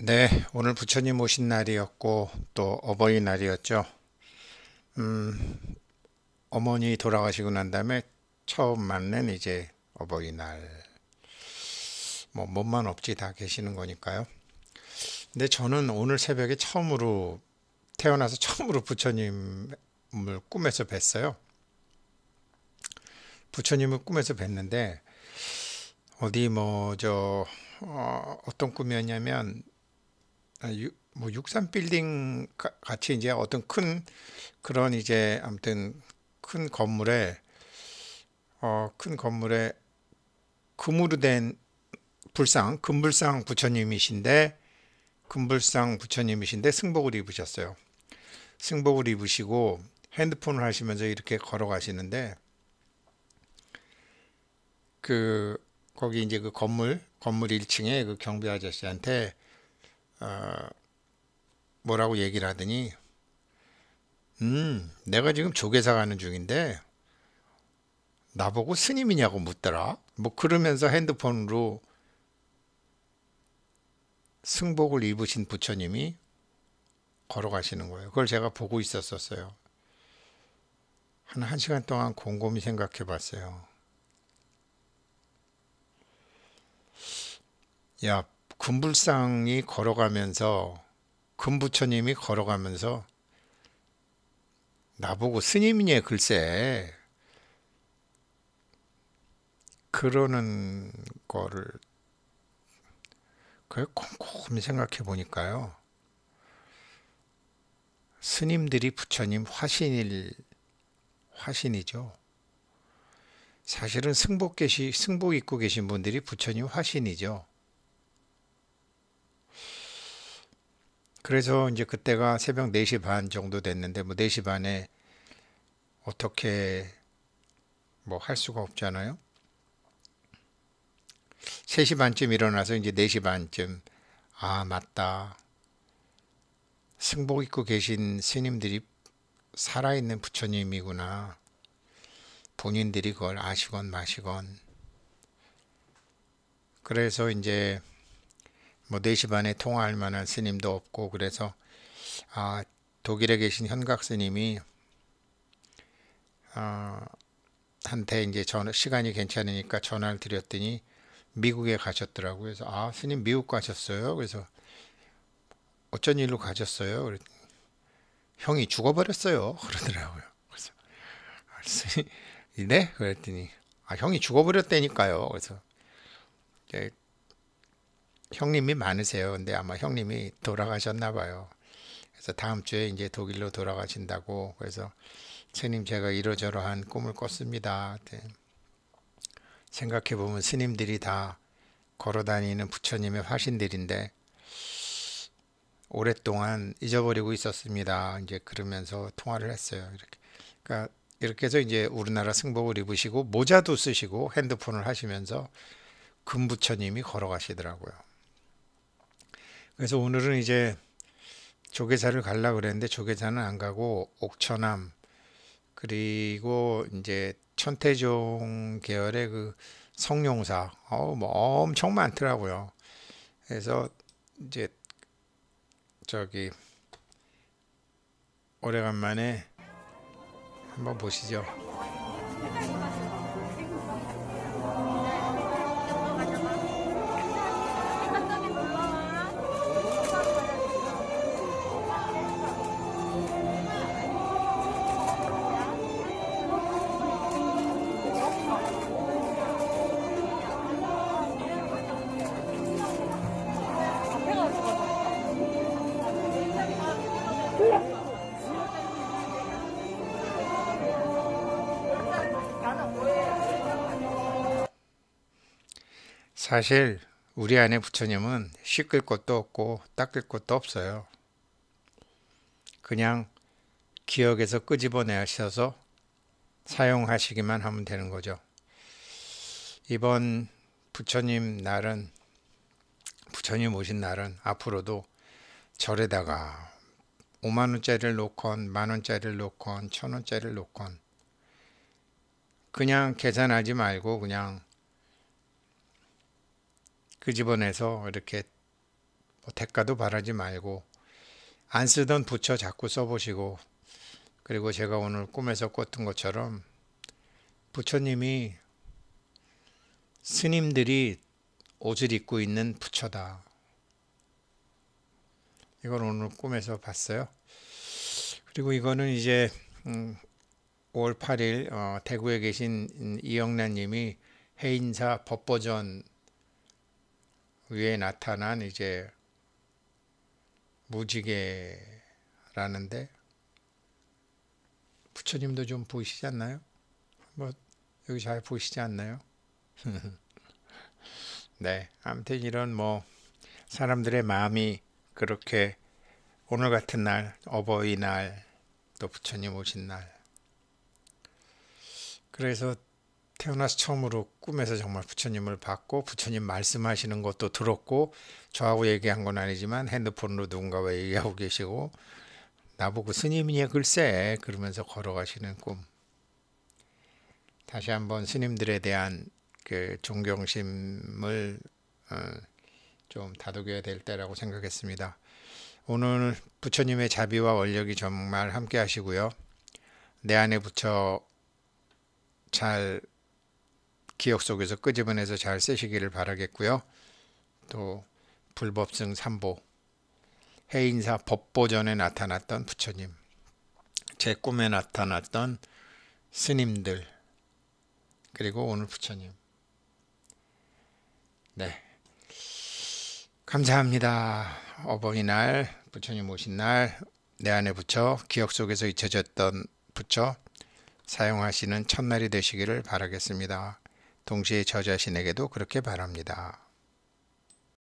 네, 오늘 부처님 오신 날이었고 또 어버이날이었죠. 음, 어머니 돌아가시고 난 다음에 처음 만난 이제 어버이날. 뭐 몸만 없지 다 계시는 거니까요. 근데 저는 오늘 새벽에 처음으로 태어나서 처음으로 부처님을 꿈에서 뵀어요. 부처님을 꿈에서 뵀는데 어디 뭐 저 어, 어떤 꿈이었냐면 아, 뭐 육삼 빌딩 같이 이제 어떤 큰 그런 이제 아무튼 큰 건물에 어, 큰 건물에 금으로 된 불상, 금불상 부처님이신데 금불상 부처님이신데 승복을 입으셨어요. 승복을 입으시고 핸드폰을 하시면서 이렇게 걸어가시는데 그 거기 이제 그 건물 건물 1층에 그 경비 아저씨한테 어, 뭐라고 얘기를 하더니 음 내가 지금 조계사 가는 중인데 나보고 스님이냐고 묻더라 뭐 그러면서 핸드폰으로 승복을 입으신 부처님이 걸어가시는 거예요 그걸 제가 보고 있었었어요 한 1시간 동안 곰곰이 생각해 봤어요 야 금불상이 걸어가면서 금부처님이 걸어가면서 나보고 스님이냐 글쎄 그러는 거를 그꼼곰이 생각해 보니까요 스님들이 부처님 화신일 화신이죠 사실은 승복 계시 승복 입고 계신 분들이 부처님 화신이죠 그래서 이제 그때가 새벽 4시 반 정도 됐는데 뭐 4시 반에 어떻게 뭐 할 수가 없잖아요. 3시 반쯤 일어나서 이제 4시 반쯤 아 맞다. 승복 입고 계신 스님들이 살아있는 부처님이구나. 본인들이 그걸 아시건 마시건. 그래서 이제 뭐 4시 반에 통화할 만한 스님도 없고 그래서 아, 독일에 계신 현각 스님이 아 한테 이제 전 시간이 괜찮으니까 전화를 드렸더니 미국에 가셨더라고요. 그래서 아 스님 미국 가셨어요. 그래서 어쩐 일로 가셨어요? 그랬, 형이 죽어버렸어요. 그러더라고요. 그래서 아, 스님 네 그랬더니 아 형이 죽어버렸다니까요. 그래서 형님이 많으세요. 근데 아마 형님이 돌아가셨나 봐요. 그래서 다음 주에 이제 독일로 돌아가신다고 그래서 스님 제가 이러저러한 꿈을 꿨습니다. 네. 생각해 보면 스님들이 다 걸어다니는 부처님의 화신들인데 오랫동안 잊어버리고 있었습니다. 이제 그러면서 통화를 했어요. 이렇게. 그러니까 이렇게 해서 이제 우리나라 승복을 입으시고 모자도 쓰시고 핸드폰을 하시면서 금부처님이 걸어가시더라고요. 그래서 오늘은 이제 조계사를 갈라 그랬는데 조계사는 안 가고 옥천암 그리고 이제 천태종 계열의 그 성룡사 어우 뭐 엄청 많더라고요. 그래서 이제 저기 오래간만에 한번 보시죠. 사실 우리 안에 부처님은 씻을 것도 없고 닦을 것도 없어요. 그냥 기억에서 끄집어내셔서 사용하시기만 하면 되는 거죠. 이번 부처님 날은 부처님 오신 날은 앞으로도 절에다가 5만 원짜리를 놓건 만 원짜리를 놓건 천 원짜리를 놓건 그냥 계산하지 말고 그냥 그집안에서 이렇게 뭐 대가도 바라지 말고 안 쓰던 부처 자꾸 써보시고 그리고 제가 오늘 꿈에서 꿨던 것처럼 부처님이 스님들이 옷을 입고 있는 부처다. 이걸 오늘 꿈에서 봤어요. 그리고 이거는 이제 5월 음, 8일 어, 대구에 계신 이영란 님이 해인사 법보전 위에 나타난 이제 무지개라는데 부처님도 좀 보이시지 않나요? 뭐 여기 잘 보이시지 않나요? 네, 아무튼 이런 뭐 사람들의 마음이 그렇게 오늘 같은 날, 어버이날, 또 부처님 오신 날. 그래서 태어나서 처음으로 꿈에서 정말 부처님을 봤고 부처님 말씀하시는 것도 들었고 저하고 얘기한 건 아니지만 핸드폰으로 누군가와 얘기하고 계시고 나보고 스님이냐 글쎄 그러면서 걸어가시는 꿈 다시 한번 스님들에 대한 그 존경심을 어, 좀 다독여야 될 때라고 생각했습니다. 오늘 부처님의 자비와 원력이 정말 함께 하시고요. 내 안에 부처 잘 기억 속에서 끄집어내서 잘 쓰시기를 바라겠고요. 또 불법승 삼보 해인사 법보전에 나타났던 부처님 제 꿈에 나타났던 스님들 그리고 오늘 부처님 네 감사합니다 어버이날 부처님 오신 날 내 안에 부처 기억 속에서 잊혀졌던 부처 사용하시는 첫날이 되시기를 바라겠습니다. 동시에 저 자신에게도 그렇게 바랍니다.